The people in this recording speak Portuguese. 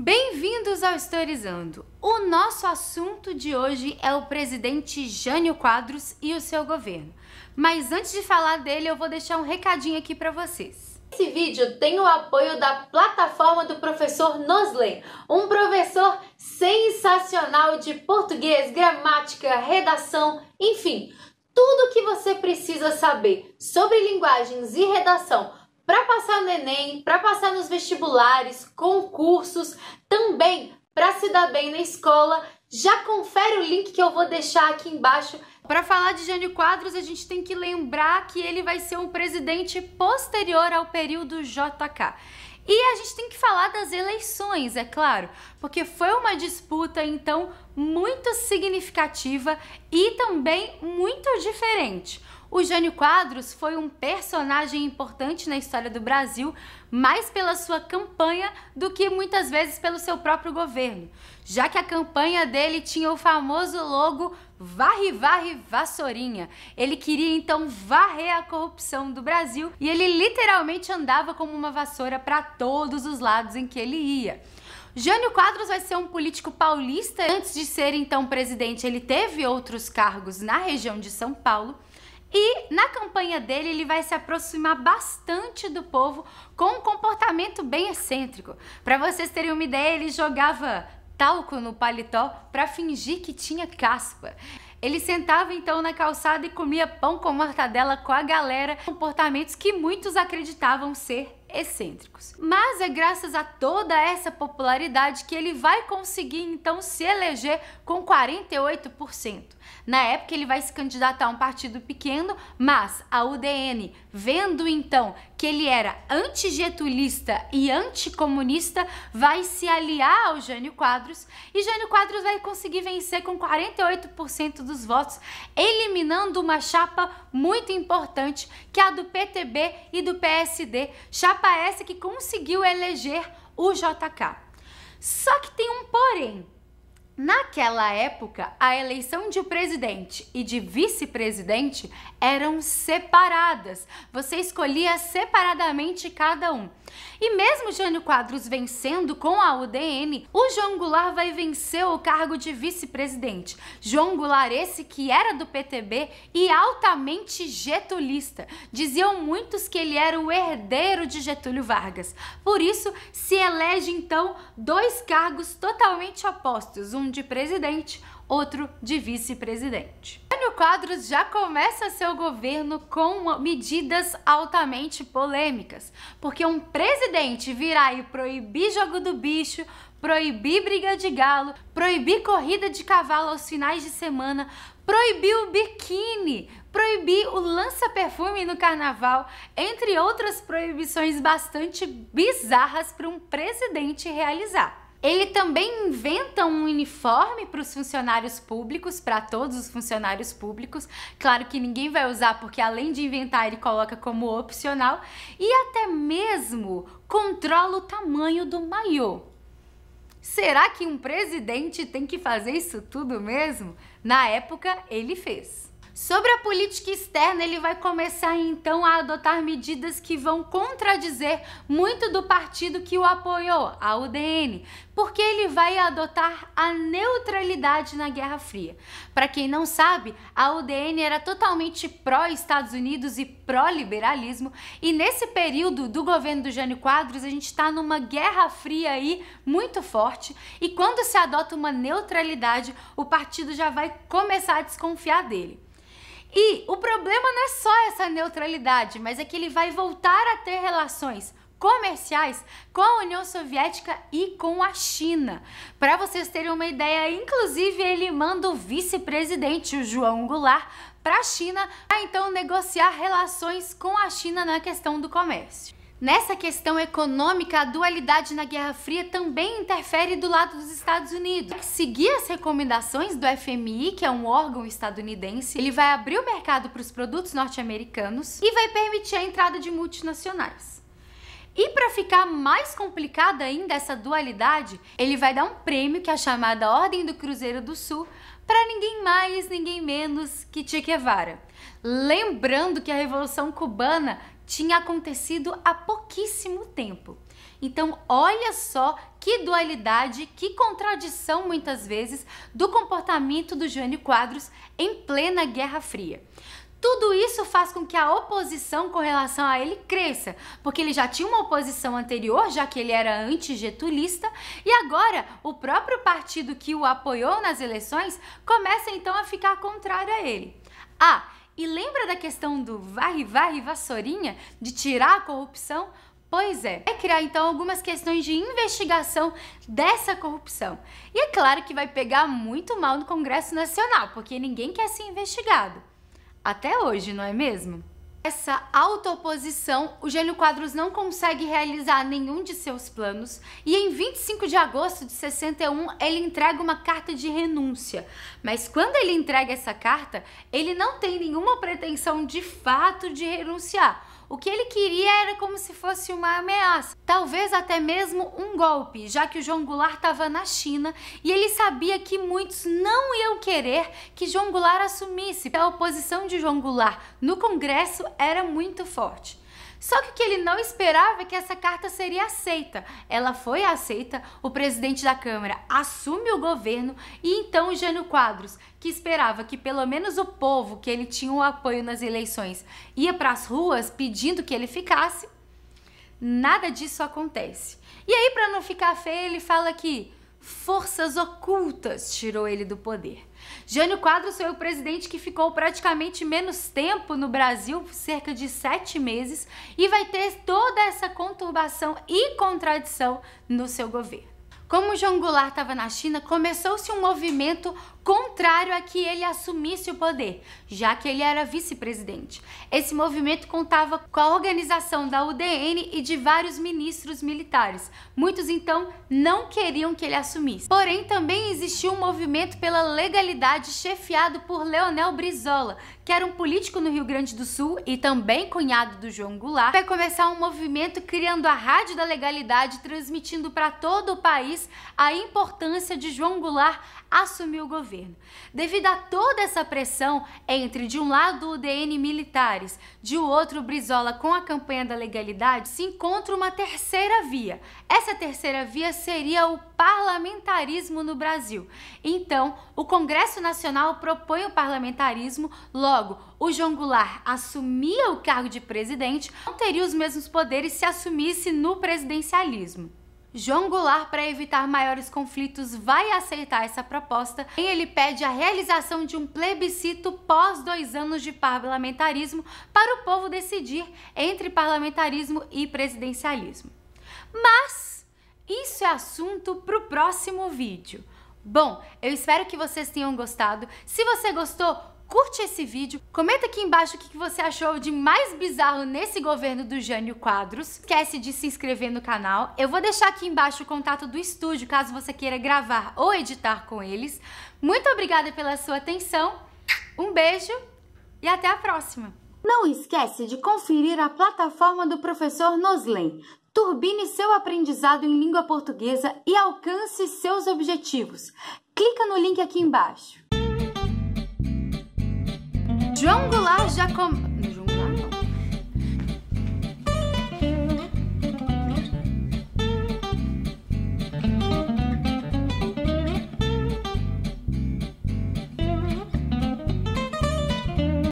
Bem-vindos ao Historizando. O nosso assunto de hoje é o presidente Jânio Quadros e o seu governo. Mas antes de falar dele, eu vou deixar um recadinho aqui para vocês. Esse vídeo tem o apoio da plataforma do professor Nosley, um professor sensacional de português, gramática, redação, enfim, tudo o que você precisa saber sobre linguagens e redação para passar no Enem, para passar nos vestibulares, concursos, também para se dar bem na escola. Já confere o link que eu vou deixar aqui embaixo. Para falar de Jânio Quadros, a gente tem que lembrar que ele vai ser um presidente posterior ao período JK. E a gente tem que falar das eleições, é claro, porque foi uma disputa então muito significativa e também muito diferente. O Jânio Quadros foi um personagem importante na história do Brasil, mais pela sua campanha do que muitas vezes pelo seu próprio governo, já que a campanha dele tinha o famoso logo varre, varre, vassourinha. Ele queria então varrer a corrupção do Brasil e ele literalmente andava como uma vassoura para todos os lados em que ele ia. Jânio Quadros vai ser um político paulista. Antes de ser então presidente, ele teve outros cargos na região de São Paulo. E na campanha dele, ele vai se aproximar bastante do povo com um comportamento bem excêntrico. Para vocês terem uma ideia, ele jogava talco no paletó para fingir que tinha caspa. Ele sentava então na calçada e comia pão com mortadela com a galera, comportamentos que muitos acreditavam ser excêntricos. Mas é graças a toda essa popularidade que ele vai conseguir então se eleger com 48%. Na época, ele vai se candidatar a um partido pequeno, mas a UDN, vendo então que ele era antigetulista e anticomunista, vai se aliar ao Jânio Quadros e Jânio Quadros vai conseguir vencer com 48% dos votos, eliminando uma chapa muito importante, que é a do PTB e do PSD, chapa essa que conseguiu eleger o JK. Só que tem um porém. Naquela época, a eleição de presidente e de vice-presidente eram separadas. Você escolhia separadamente cada um. E mesmo Jânio Quadros vencendo com a UDN, o João Goulart vai vencer o cargo de vice-presidente. João Goulart esse que era do PTB e altamente getulista. Diziam muitos que ele era o herdeiro de Getúlio Vargas. Por isso, se elege então dois cargos totalmente opostos, um de presidente, outro de vice-presidente. Jânio Quadros já começa seu governo com medidas altamente polêmicas, porque um presidente virar e proibir jogo do bicho, proibir briga de galo, proibir corrida de cavalo aos finais de semana, proibir o biquíni, proibir o lança-perfume no carnaval, entre outras proibições bastante bizarras para um presidente realizar. Ele também inventa um uniforme para os funcionários públicos, para todos os funcionários públicos. Claro que ninguém vai usar, porque além de inventar, ele coloca como opcional. E até mesmo controla o tamanho do maiô. Será que um presidente tem que fazer isso tudo mesmo? Na época, ele fez. Sobre a política externa, ele vai começar então a adotar medidas que vão contradizer muito do partido que o apoiou, a UDN, porque ele vai adotar a neutralidade na Guerra Fria. Para quem não sabe, a UDN era totalmente pró-Estados Unidos e pró-liberalismo, e nesse período do governo do Jânio Quadros, a gente está numa Guerra Fria aí muito forte, e quando se adota uma neutralidade, o partido já vai começar a desconfiar dele. E o problema não é só essa neutralidade, mas é que ele vai voltar a ter relações comerciais com a União Soviética e com a China. Para vocês terem uma ideia, inclusive ele manda o vice-presidente, o João Goulart, para a China, para então negociar relações com a China na questão do comércio. Nessa questão econômica, a dualidade na Guerra Fria também interfere do lado dos Estados Unidos. Seguir as recomendações do FMI, que é um órgão estadunidense, ele vai abrir o mercado para os produtos norte-americanos e vai permitir a entrada de multinacionais. E para ficar mais complicada ainda essa dualidade, ele vai dar um prêmio que é a chamada Ordem do Cruzeiro do Sul para ninguém mais, ninguém menos que Che Guevara. Lembrando que a Revolução Cubana tinha acontecido há pouquíssimo tempo. Então, olha só que dualidade, que contradição muitas vezes do comportamento do Jânio Quadros em plena Guerra Fria. Tudo isso faz com que a oposição com relação a ele cresça, porque ele já tinha uma oposição anterior, já que ele era anti-getulista, e agora o próprio partido que o apoiou nas eleições começa então a ficar contrário a ele. Ah, e lembra da questão do varre, varre, vassourinha? De tirar a corrupção? Pois é, vai é criar então algumas questões de investigação dessa corrupção. E é claro que vai pegar muito mal no Congresso Nacional, porque ninguém quer ser investigado. Até hoje, não é mesmo? Essa autooposição, o gênio Quadros não consegue realizar nenhum de seus planos e em 25 de agosto de 61 ele entrega uma carta de renúncia. Mas quando ele entrega essa carta, ele não tem nenhuma pretensão de fato de renunciar. O que ele queria era como se fosse uma ameaça, talvez até mesmo um golpe, já que o João Goulart estava na China e ele sabia que muitos não iam querer que João Goulart assumisse. A oposição de João Goulart no Congresso era muito forte. Só que o que ele não esperava é que essa carta seria aceita. Ela foi aceita, o presidente da Câmara assume o governo e então o Jânio Quadros, que esperava que pelo menos o povo, que ele tinha o um apoio nas eleições, ia para as ruas pedindo que ele ficasse, nada disso acontece. E aí, para não ficar feio, ele fala que Forças ocultas tirou ele do poder. Jânio Quadros foi o presidente que ficou praticamente menos tempo no Brasil, cerca de sete meses, e vai ter toda essa conturbação e contradição no seu governo. Como João Goulart estava na China, começou-se um movimento contrário a que ele assumisse o poder, já que ele era vice-presidente. Esse movimento contava com a organização da UDN e de vários ministros militares. Muitos então não queriam que ele assumisse. Porém, também existiu um movimento pela legalidade chefiado por Leonel Brizola, que era um político no Rio Grande do Sul e também cunhado do João Goulart, Para começar um movimento criando a Rádio da Legalidade, transmitindo para todo o país a importância de João Goulart assumiu o governo. Devido a toda essa pressão entre, de um lado, o DN militares, de outro, Brizola com a campanha da legalidade, se encontra uma terceira via. Essa terceira via seria o parlamentarismo no Brasil. Então, o Congresso Nacional propõe o parlamentarismo, logo, o João Goulart assumia o cargo de presidente, não teria os mesmos poderes se assumisse no presidencialismo. João Goulart, para evitar maiores conflitos, vai aceitar essa proposta e ele pede a realização de um plebiscito pós dois anos de parlamentarismo para o povo decidir entre parlamentarismo e presidencialismo. Mas isso é assunto para o próximo vídeo. Bom, eu espero que vocês tenham gostado. Se você gostou, curte esse vídeo, comenta aqui embaixo o que você achou de mais bizarro nesse governo do Jânio Quadros. Esquece de se inscrever no canal. Eu vou deixar aqui embaixo o contato do estúdio caso você queira gravar ou editar com eles. Muito obrigada pela sua atenção, um beijo e até a próxima! Não esquece de conferir a plataforma do professor Noslen. Turbine seu aprendizado em língua portuguesa e alcance seus objetivos. Clica no link aqui embaixo. João Goulart já com...